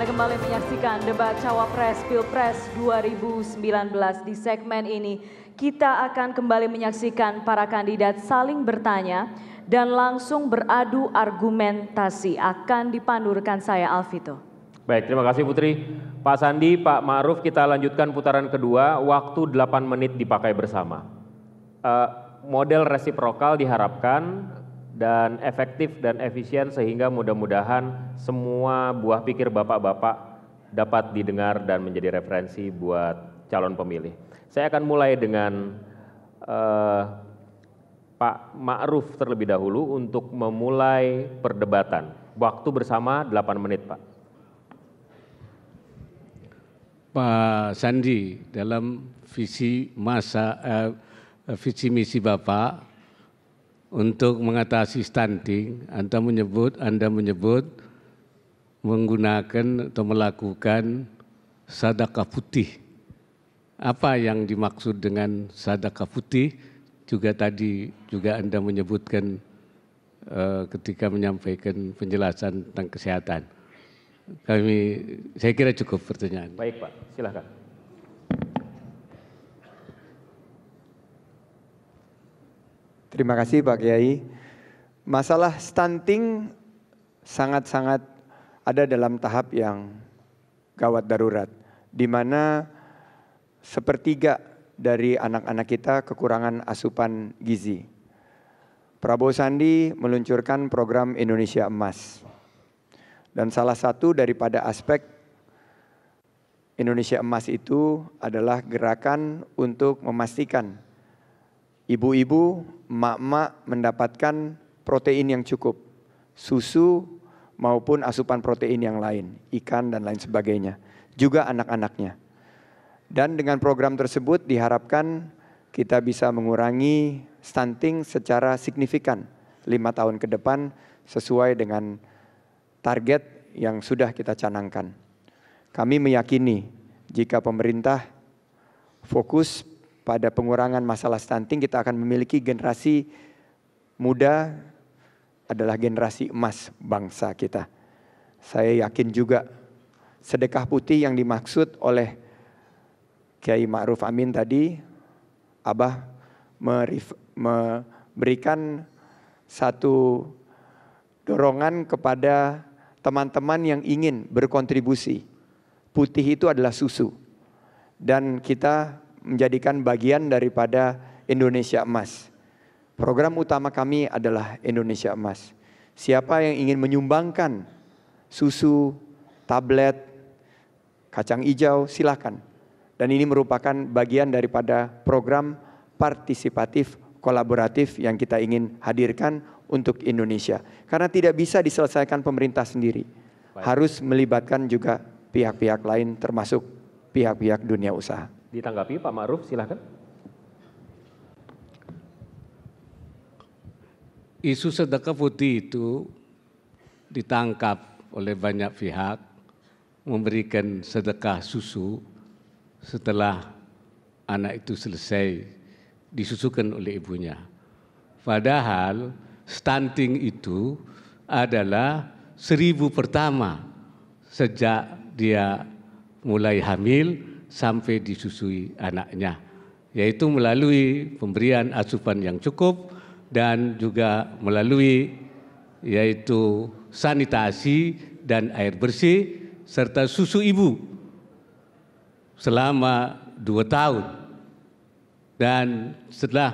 Anda kembali menyaksikan debat Cawapres Pilpres 2019 di segmen ini. Kita akan kembali menyaksikan para kandidat saling bertanya dan langsung beradu argumentasi. Akan dipandurkan saya Alvito. Baik, terima kasih Putri. Pak Sandi, Pak Maruf, kita lanjutkan putaran kedua. Waktu 8 menit dipakai bersama. Uh, model resiprokal diharapkan dan efektif dan efisien sehingga mudah-mudahan semua buah pikir bapak-bapak dapat didengar dan menjadi referensi buat calon pemilih. Saya akan mulai dengan uh, Pak Ma'ruf terlebih dahulu untuk memulai perdebatan. Waktu bersama 8 menit Pak. Pak Sandi, dalam visi masa eh, visi misi Bapak untuk mengatasi stunting, Anda menyebut Anda menyebut menggunakan atau melakukan sadaka putih. Apa yang dimaksud dengan sadaka putih? Juga tadi juga Anda menyebutkan uh, ketika menyampaikan penjelasan tentang kesehatan. Kami saya kira cukup pertanyaan. Baik, Pak. Silakan. Terima kasih Pak Kiai. Masalah stunting sangat-sangat ada dalam tahap yang gawat darurat. Di mana sepertiga dari anak-anak kita kekurangan asupan gizi. Prabowo Sandi meluncurkan program Indonesia Emas. Dan salah satu daripada aspek Indonesia Emas itu adalah gerakan untuk memastikan Ibu-ibu, emak-emak mendapatkan protein yang cukup. Susu maupun asupan protein yang lain, ikan dan lain sebagainya. Juga anak-anaknya. Dan dengan program tersebut diharapkan kita bisa mengurangi stunting secara signifikan lima tahun ke depan sesuai dengan target yang sudah kita canangkan. Kami meyakini jika pemerintah fokus pada pengurangan masalah stunting kita akan memiliki generasi muda adalah generasi emas bangsa kita. Saya yakin juga sedekah putih yang dimaksud oleh Kiai Ma'ruf Amin tadi Abah memberikan satu dorongan kepada teman-teman yang ingin berkontribusi. Putih itu adalah susu. Dan kita menjadikan bagian daripada Indonesia Emas. Program utama kami adalah Indonesia Emas. Siapa yang ingin menyumbangkan susu, tablet, kacang hijau, silakan. Dan ini merupakan bagian daripada program partisipatif kolaboratif yang kita ingin hadirkan untuk Indonesia. Karena tidak bisa diselesaikan pemerintah sendiri. Harus melibatkan juga pihak-pihak lain termasuk pihak-pihak dunia usaha. Ditanggapi Pak Ma'ruf, silahkan. Isu sedekah putih itu ditangkap oleh banyak pihak memberikan sedekah susu setelah anak itu selesai disusukan oleh ibunya. Padahal stunting itu adalah seribu pertama sejak dia mulai hamil sampai disusui anaknya, yaitu melalui pemberian asupan yang cukup dan juga melalui yaitu sanitasi dan air bersih serta susu ibu selama dua tahun. Dan setelah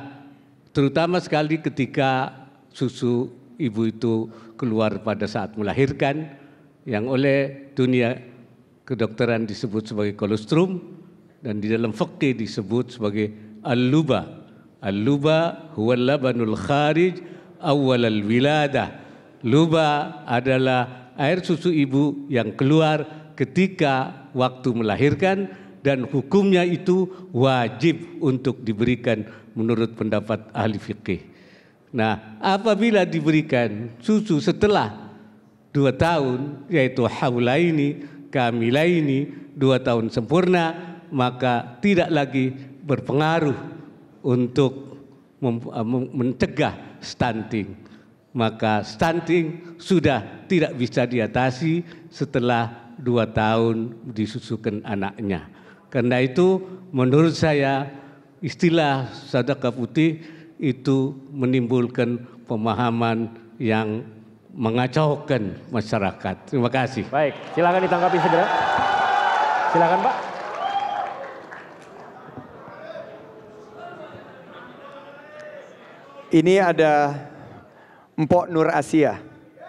terutama sekali ketika susu ibu itu keluar pada saat melahirkan yang oleh dunia kedokteran disebut sebagai kolostrum dan di dalam fakih disebut sebagai al-luba. Al-luba huwa labanul kharij awal al-wilada. Luba adalah air susu ibu yang keluar ketika waktu melahirkan dan hukumnya itu wajib untuk diberikan menurut pendapat ahli fikih. Nah, apabila diberikan susu setelah dua tahun, yaitu haula ini, laini dua tahun sempurna maka tidak lagi berpengaruh untuk eh, mencegah stunting. Maka stunting sudah tidak bisa diatasi setelah dua tahun disusukan anaknya. Karena itu menurut saya istilah sadaka putih itu menimbulkan pemahaman yang mengacaukan masyarakat. Terima kasih. Baik, silakan ditangkapi segera. Silakan Pak. Ini ada Mpok Nur Asia,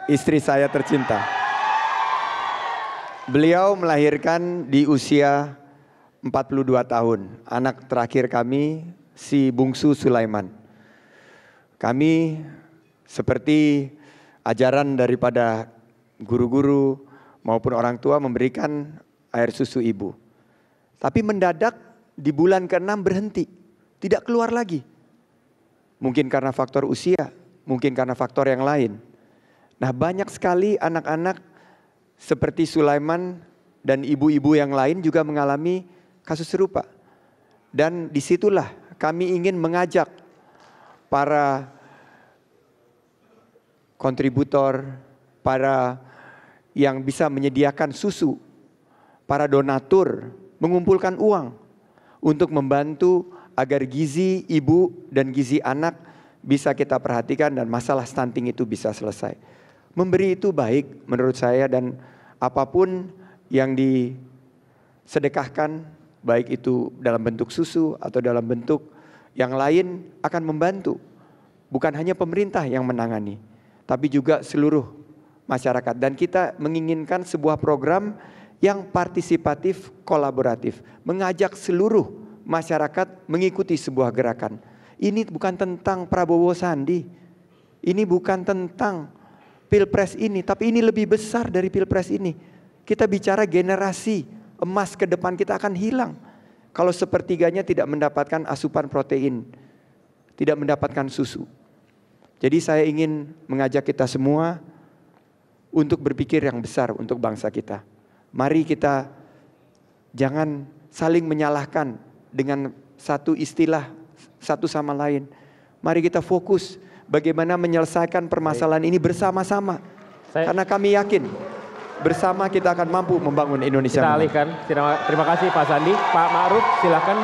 istri saya tercinta. Beliau melahirkan di usia 42 tahun. Anak terakhir kami si bungsu Sulaiman. Kami seperti ajaran daripada guru-guru maupun orang tua memberikan air susu ibu. Tapi mendadak di bulan ke-6 berhenti, tidak keluar lagi. Mungkin karena faktor usia, mungkin karena faktor yang lain. Nah, banyak sekali anak-anak seperti Sulaiman dan ibu-ibu yang lain juga mengalami kasus serupa. Dan disitulah kami ingin mengajak para kontributor, para yang bisa menyediakan susu, para donatur mengumpulkan uang untuk membantu agar gizi ibu dan gizi anak bisa kita perhatikan dan masalah stunting itu bisa selesai. Memberi itu baik menurut saya dan apapun yang disedekahkan baik itu dalam bentuk susu atau dalam bentuk yang lain akan membantu. Bukan hanya pemerintah yang menangani tapi juga seluruh masyarakat. Dan kita menginginkan sebuah program yang partisipatif, kolaboratif, mengajak seluruh masyarakat mengikuti sebuah gerakan. Ini bukan tentang Prabowo Sandi, ini bukan tentang pilpres ini, tapi ini lebih besar dari pilpres ini. Kita bicara generasi emas ke depan kita akan hilang kalau sepertiganya tidak mendapatkan asupan protein, tidak mendapatkan susu. Jadi saya ingin mengajak kita semua untuk berpikir yang besar untuk bangsa kita. Mari kita jangan saling menyalahkan dengan satu istilah satu sama lain. Mari kita fokus bagaimana menyelesaikan permasalahan ini bersama-sama. Karena kami yakin bersama kita akan mampu membangun Indonesia. Kita alihkan. Terima kasih Pak Sandi. Pak Ma'ruf Silakan.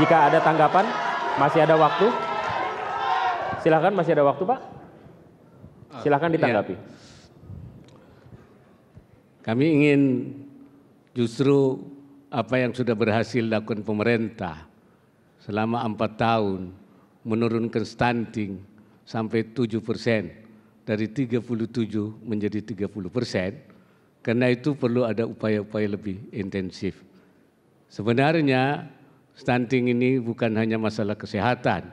jika ada tanggapan masih ada waktu. Silahkan masih ada waktu Pak. Ah, Silahkan iya. ditanggapi. Ya. Kami ingin justru apa yang sudah berhasil dilakukan pemerintah selama empat tahun menurunkan stunting sampai tujuh persen dari 37 menjadi 30 persen. Karena itu perlu ada upaya-upaya lebih intensif. Sebenarnya stunting ini bukan hanya masalah kesehatan,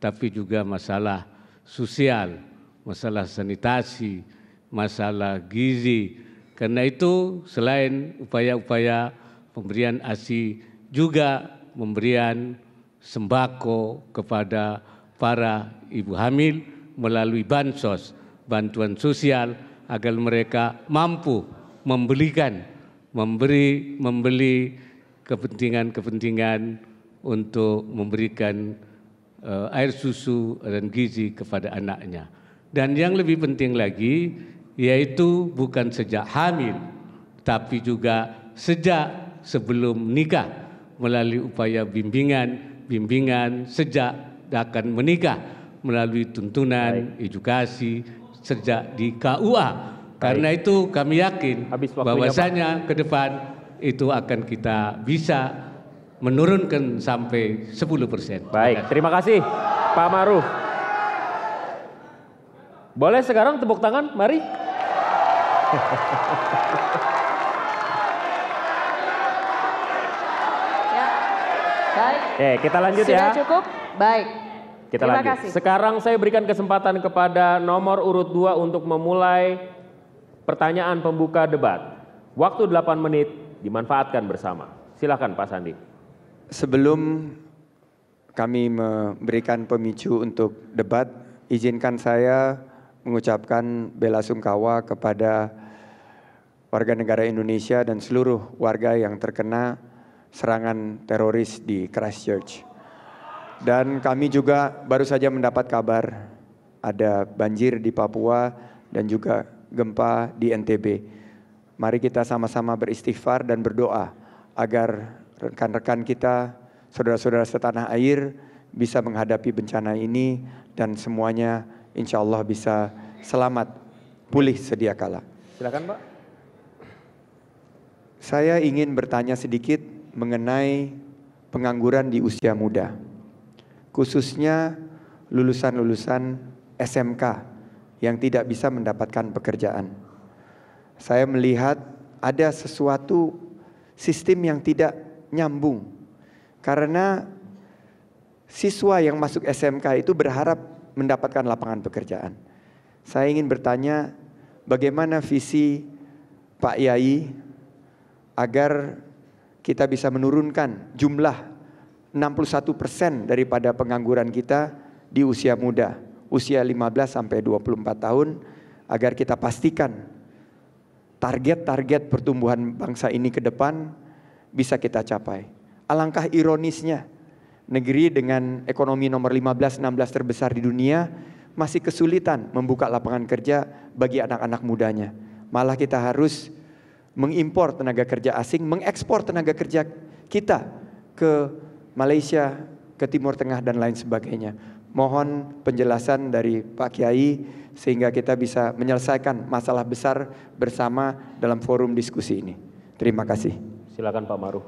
tapi juga masalah sosial, masalah sanitasi, masalah gizi. Karena itu selain upaya-upaya pemberian ASI juga memberian sembako kepada para ibu hamil melalui bansos, bantuan sosial agar mereka mampu membelikan, memberi membeli kepentingan-kepentingan untuk memberikan Eh, air susu dan gizi kepada anaknya. Dan yang lebih penting lagi yaitu bukan sejak hamil tapi juga sejak sebelum nikah melalui upaya bimbingan, bimbingan sejak akan menikah melalui tuntunan Baik. edukasi sejak di KUA. Baik. Karena itu kami yakin bahwasanya ke depan itu akan kita bisa menurunkan sampai 10 persen. Baik, terima kasih Pak Maruf. Boleh sekarang tepuk tangan, mari. Ya. Baik. Oke, kita lanjut Sudah ya. Sudah cukup? Baik. Kita Terima lanjut. Kasih. Sekarang saya berikan kesempatan kepada nomor urut 2 untuk memulai pertanyaan pembuka debat. Waktu 8 menit dimanfaatkan bersama. Silakan Pak Sandi sebelum kami memberikan pemicu untuk debat, izinkan saya mengucapkan bela sungkawa kepada warga negara Indonesia dan seluruh warga yang terkena serangan teroris di Christchurch. Dan kami juga baru saja mendapat kabar ada banjir di Papua dan juga gempa di NTB. Mari kita sama-sama beristighfar dan berdoa agar rekan-rekan kita, saudara-saudara setanah air bisa menghadapi bencana ini dan semuanya insya Allah bisa selamat, pulih sedia kala. Silakan Pak. Saya ingin bertanya sedikit mengenai pengangguran di usia muda. Khususnya lulusan-lulusan SMK yang tidak bisa mendapatkan pekerjaan. Saya melihat ada sesuatu sistem yang tidak nyambung. Karena siswa yang masuk SMK itu berharap mendapatkan lapangan pekerjaan. Saya ingin bertanya bagaimana visi Pak Yai agar kita bisa menurunkan jumlah 61 daripada pengangguran kita di usia muda, usia 15 sampai 24 tahun, agar kita pastikan target-target pertumbuhan bangsa ini ke depan bisa kita capai. Alangkah ironisnya, negeri dengan ekonomi nomor 15-16 terbesar di dunia masih kesulitan membuka lapangan kerja bagi anak-anak mudanya. Malah kita harus mengimpor tenaga kerja asing, mengekspor tenaga kerja kita ke Malaysia, ke Timur Tengah dan lain sebagainya. Mohon penjelasan dari Pak Kiai sehingga kita bisa menyelesaikan masalah besar bersama dalam forum diskusi ini. Terima kasih. Silakan Pak Maruf.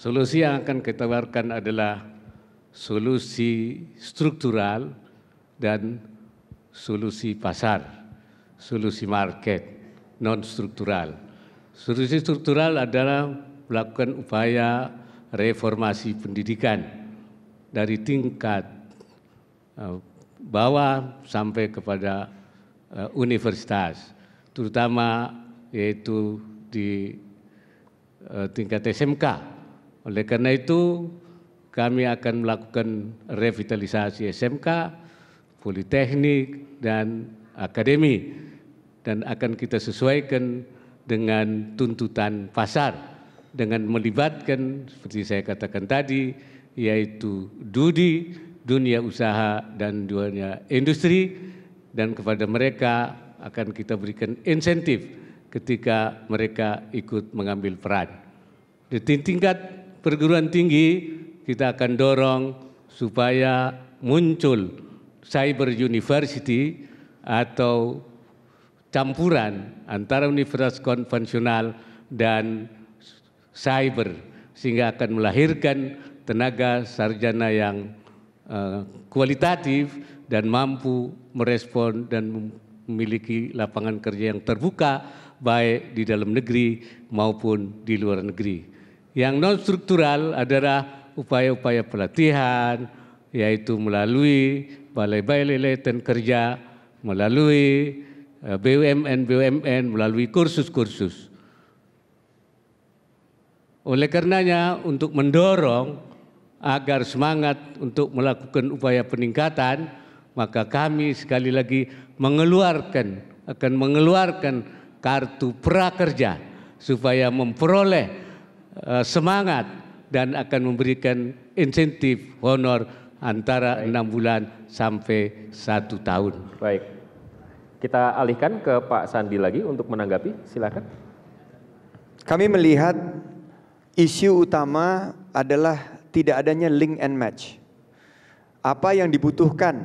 Solusi yang akan kita tawarkan adalah solusi struktural dan solusi pasar, solusi market, non struktural. Solusi struktural adalah melakukan upaya reformasi pendidikan dari tingkat eh, bawah sampai kepada eh, universitas, terutama yaitu di eh, tingkat SMK. Oleh karena itu kami akan melakukan revitalisasi SMK, politeknik dan akademi dan akan kita sesuaikan dengan tuntutan pasar dengan melibatkan seperti saya katakan tadi yaitu DUDI, dunia usaha dan dunia industri dan kepada mereka akan kita berikan insentif ketika mereka ikut mengambil peran. Di tingkat perguruan tinggi kita akan dorong supaya muncul cyber university atau campuran antara universitas konvensional dan cyber sehingga akan melahirkan tenaga sarjana yang eh, kualitatif dan mampu merespon dan memiliki lapangan kerja yang terbuka baik di dalam negeri maupun di luar negeri. Yang non struktural adalah upaya-upaya pelatihan, yaitu melalui balai-balai latihan kerja, melalui eh, BUMN-BUMN, melalui kursus-kursus. Oleh karenanya untuk mendorong agar semangat untuk melakukan upaya peningkatan, maka kami sekali lagi mengeluarkan akan mengeluarkan kartu prakerja supaya memperoleh eh, semangat dan akan memberikan insentif honor antara enam bulan sampai satu tahun. Baik, kita alihkan ke Pak Sandi lagi untuk menanggapi, silakan. Kami melihat isu utama adalah tidak adanya link and match. Apa yang dibutuhkan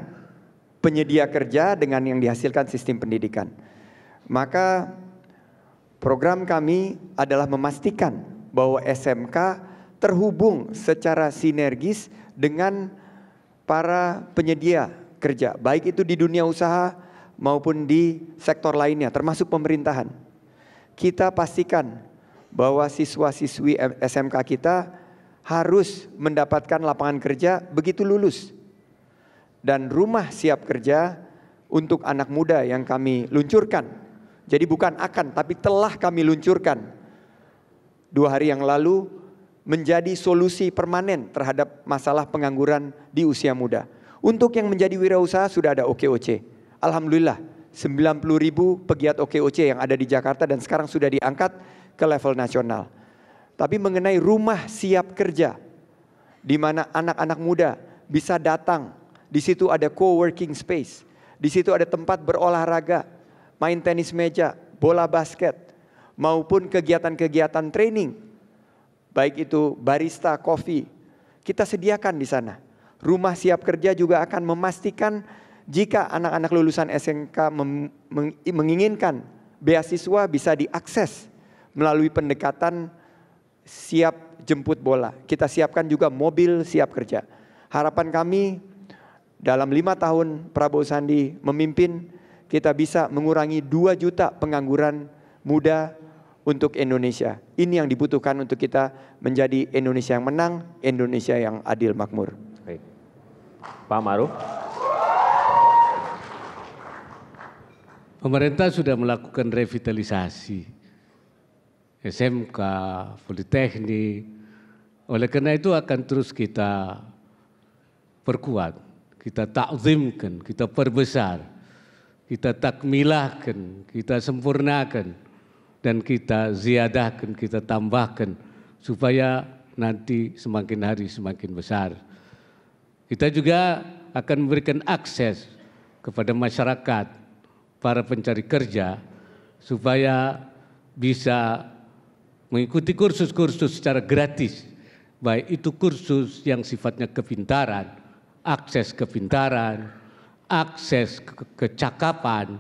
penyedia kerja dengan yang dihasilkan sistem pendidikan. Maka program kami adalah memastikan bahwa SMK terhubung secara sinergis dengan para penyedia kerja, baik itu di dunia usaha maupun di sektor lainnya, termasuk pemerintahan. Kita pastikan bahwa siswa-siswi SMK kita harus mendapatkan lapangan kerja begitu lulus. Dan rumah siap kerja untuk anak muda yang kami luncurkan jadi bukan akan, tapi telah kami luncurkan. Dua hari yang lalu menjadi solusi permanen terhadap masalah pengangguran di usia muda. Untuk yang menjadi wirausaha sudah ada OKOC. Alhamdulillah, 90 ribu pegiat OKOC yang ada di Jakarta dan sekarang sudah diangkat ke level nasional. Tapi mengenai rumah siap kerja, di mana anak-anak muda bisa datang, di situ ada co-working space, di situ ada tempat berolahraga, main tenis meja, bola basket, maupun kegiatan-kegiatan training. Baik itu barista, kopi, kita sediakan di sana. Rumah siap kerja juga akan memastikan jika anak-anak lulusan SMK menginginkan beasiswa bisa diakses melalui pendekatan siap jemput bola. Kita siapkan juga mobil siap kerja. Harapan kami dalam lima tahun Prabowo Sandi memimpin kita bisa mengurangi 2 juta pengangguran muda untuk Indonesia. Ini yang dibutuhkan untuk kita menjadi Indonesia yang menang, Indonesia yang adil makmur. Baik. Pak Maruf. Pemerintah sudah melakukan revitalisasi SMK, Politeknik. Oleh karena itu akan terus kita perkuat, kita takzimkan, kita perbesar kita takmilahkan, kita sempurnakan, dan kita ziadahkan, kita tambahkan, supaya nanti semakin hari semakin besar. Kita juga akan memberikan akses kepada masyarakat, para pencari kerja, supaya bisa mengikuti kursus-kursus secara gratis, baik itu kursus yang sifatnya kepintaran, akses kepintaran, akses ke kecakapan,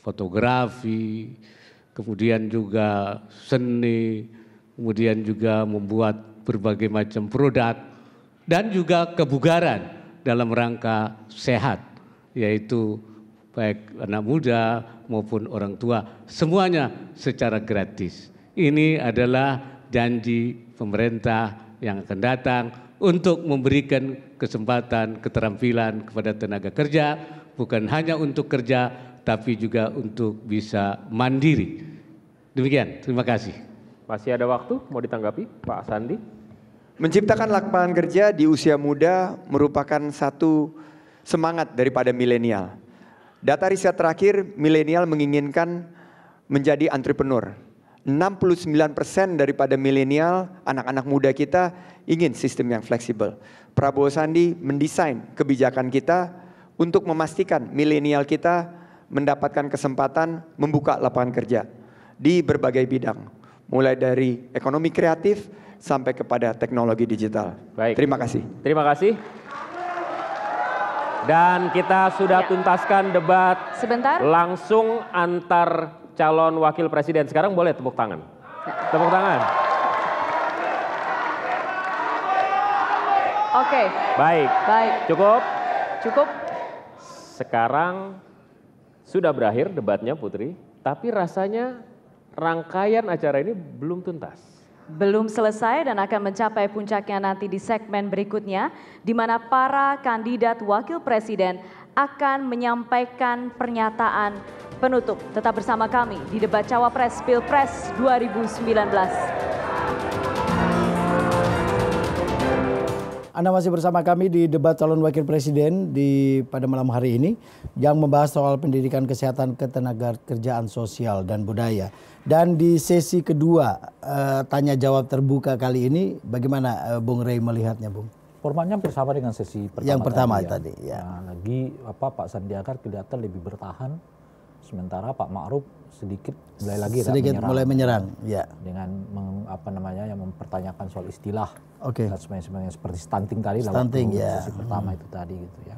fotografi, kemudian juga seni, kemudian juga membuat berbagai macam produk, dan juga kebugaran dalam rangka sehat, yaitu baik anak muda maupun orang tua, semuanya secara gratis. Ini adalah janji pemerintah yang akan datang untuk memberikan kesempatan, keterampilan kepada tenaga kerja, bukan hanya untuk kerja, tapi juga untuk bisa mandiri. Demikian, terima kasih. Masih ada waktu, mau ditanggapi Pak Sandi? Menciptakan lapangan kerja di usia muda merupakan satu semangat daripada milenial. Data riset terakhir, milenial menginginkan menjadi entrepreneur. 69% daripada milenial, anak-anak muda kita ingin sistem yang fleksibel. Prabowo Sandi mendesain kebijakan kita untuk memastikan milenial kita mendapatkan kesempatan membuka lapangan kerja di berbagai bidang, mulai dari ekonomi kreatif sampai kepada teknologi digital. Baik. Terima kasih. Terima kasih. Dan kita sudah ya. tuntaskan debat Sebentar. langsung antar calon wakil presiden. Sekarang boleh tepuk tangan. Ya. Tepuk tangan. Oke. Okay. Baik. Baik. Cukup? Cukup. Sekarang sudah berakhir debatnya Putri, tapi rasanya rangkaian acara ini belum tuntas. Belum selesai dan akan mencapai puncaknya nanti di segmen berikutnya, di mana para kandidat wakil presiden akan menyampaikan pernyataan penutup. Tetap bersama kami di debat Cawapres Pilpres 2019. Anda masih bersama kami di debat calon wakil presiden di pada malam hari ini yang membahas soal pendidikan kesehatan ketenaga kerjaan sosial dan budaya. Dan di sesi kedua e, tanya jawab terbuka kali ini bagaimana e, Bung Rey melihatnya, Bung? Formatnya bersama dengan sesi pertama yang pertama tadi. Ya. tadi ya. Nah, lagi apa Pak Sandiaga kelihatan lebih bertahan Sementara Pak Ma'ruf sedikit mulai lagi sedikit menyerang, mulai menyerang ya dengan meng, apa namanya yang mempertanyakan soal istilah okay. dan sebenarnya seperti stunting tadi stunting, dalam ya. yeah. pertama hmm. itu tadi gitu ya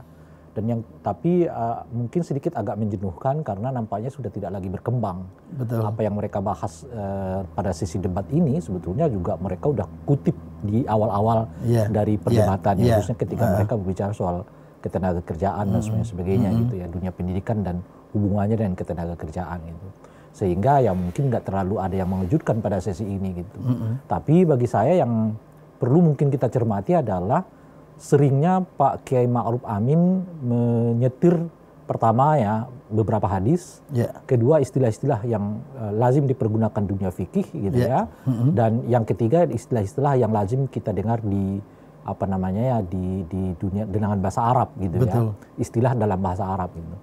dan yang tapi uh, mungkin sedikit agak menjenuhkan karena nampaknya sudah tidak lagi berkembang Betul. apa yang mereka bahas uh, pada sisi debat ini sebetulnya juga mereka udah kutip di awal-awal yeah. dari ya. perdebatan yeah. khususnya ketika uh. mereka berbicara soal ketenaga kerjaan mm -hmm. dan sebagainya mm -hmm. gitu ya dunia pendidikan dan hubungannya dengan ketenaga kerjaan itu, sehingga ya mungkin nggak terlalu ada yang mengejutkan pada sesi ini gitu mm -hmm. tapi bagi saya yang perlu mungkin kita cermati adalah seringnya Pak Kiai Ma'ruf Amin menyetir pertama ya beberapa hadis, yeah. kedua istilah-istilah yang uh, lazim dipergunakan dunia fikih gitu yeah. ya, mm-hmm. dan yang ketiga istilah-istilah yang lazim kita dengar di apa namanya ya di di dunia dengan bahasa Arab gitu ya. Betul. ya, istilah dalam bahasa Arab gitu.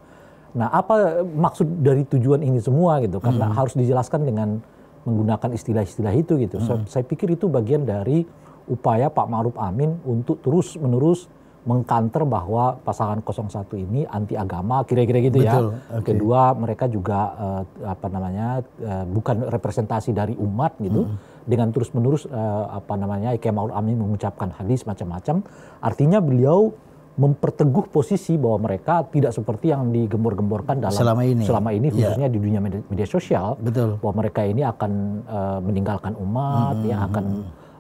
Nah, apa maksud dari tujuan ini semua gitu? Karena hmm. harus dijelaskan dengan menggunakan istilah-istilah itu gitu. Hmm. Saya, pikir itu bagian dari upaya Pak Ma'ruf Amin untuk terus-menerus mengkanter bahwa pasangan 01 ini anti agama kira-kira gitu ya. Betul, ya. Okay. Kedua mereka juga uh, apa namanya uh, bukan representasi dari umat gitu. -hmm. Dengan terus-menerus uh, apa namanya Kiai Ma'ruf Amin mengucapkan hadis macam-macam, artinya beliau memperteguh posisi bahwa mereka tidak seperti yang digembor-gemborkan dalam selama ini, selama ini ya. khususnya di dunia media, media sosial Betul. bahwa mereka ini akan uh, meninggalkan umat hmm, ya akan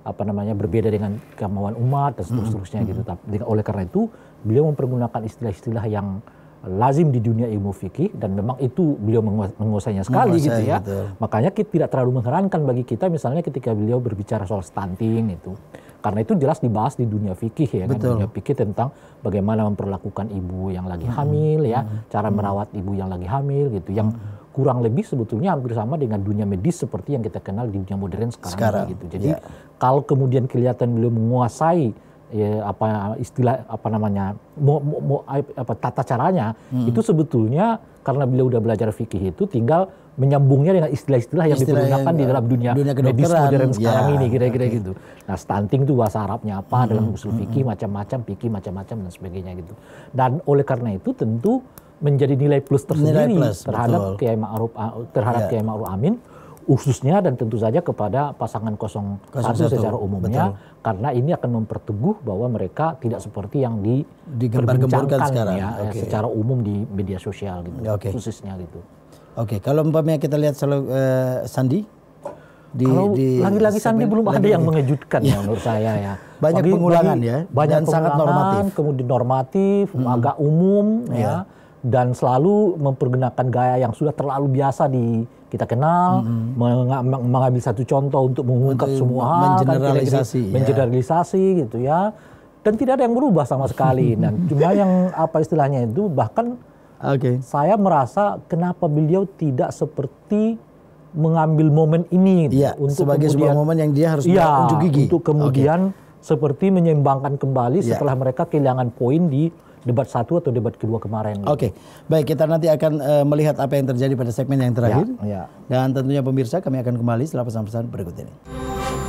apa namanya berbeda dengan kemauan umat dan seterusnya hmm, gitu. Tapi oleh karena itu beliau mempergunakan istilah-istilah yang lazim di dunia ilmu fikih dan memang itu beliau menguasainya sekali Menguasai, gitu ya. Gitu. Makanya kita tidak terlalu mengherankan bagi kita misalnya ketika beliau berbicara soal stunting itu. Karena itu jelas dibahas di dunia fikih ya, kan, betul. kan? dunia fikih tentang bagaimana memperlakukan ibu yang lagi hamil hmm. ya, hmm. cara merawat ibu yang lagi hamil gitu. Yang hmm kurang lebih sebetulnya hampir sama dengan dunia medis seperti yang kita kenal di dunia modern sekarang, sekarang. gitu. Jadi ya. kalau kemudian kelihatan beliau menguasai ya apa istilah apa namanya mau, mo, mo, apa tata caranya hmm. itu sebetulnya karena beliau udah belajar fikih itu tinggal menyambungnya dengan istilah-istilah yang istilah digunakan yang, di dalam dunia, dunia medis modern ya, sekarang ya, ini kira-kira okay. gitu. Nah, stunting itu bahasa Arabnya apa hmm, dalam usul hmm, fikih hmm. macam-macam, fikih macam-macam dan sebagainya gitu. Dan oleh karena itu tentu menjadi nilai plus tersendiri nilai plus, terhadap Kiai Ma'ruf ah, terhadap yeah. Kiai Ma'ruf Amin khususnya dan tentu saja kepada pasangan 01 secara umumnya Betul. karena ini akan memperteguh bahwa mereka tidak seperti yang di digembar-gemborkan sekarang ya, okay. secara umum di media sosial gitu okay. khususnya gitu. Oke, okay. kalau umpamanya kita lihat selalu uh, Sandi di, lagi-lagi Sandi belum ada yang mengejutkan ya menurut saya ya. Banyak lagi, pengulangan ya. Banyak dan pengulangan, sangat normatif. Kemudian normatif, hmm. agak umum ya. ya dan selalu mempergunakan gaya yang sudah terlalu biasa di kita kenal mm-hmm. meng- mengambil satu contoh untuk mengungkap Men- semua hal kan, mengeneralisasi kan, ya. gitu ya dan tidak ada yang berubah sama sekali dan cuma yang apa istilahnya itu bahkan okay. saya merasa kenapa beliau tidak seperti mengambil momen ini ya, untuk sebagai kemudian, sebuah momen yang dia harus ya, unjuk gigi untuk kemudian okay. seperti menyeimbangkan kembali ya. setelah mereka kehilangan poin di debat satu atau debat kedua kemarin. Oke, okay. baik kita nanti akan uh, melihat apa yang terjadi pada segmen yang terakhir. Ya, ya. Dan tentunya pemirsa kami akan kembali setelah pesan-pesan berikut ini.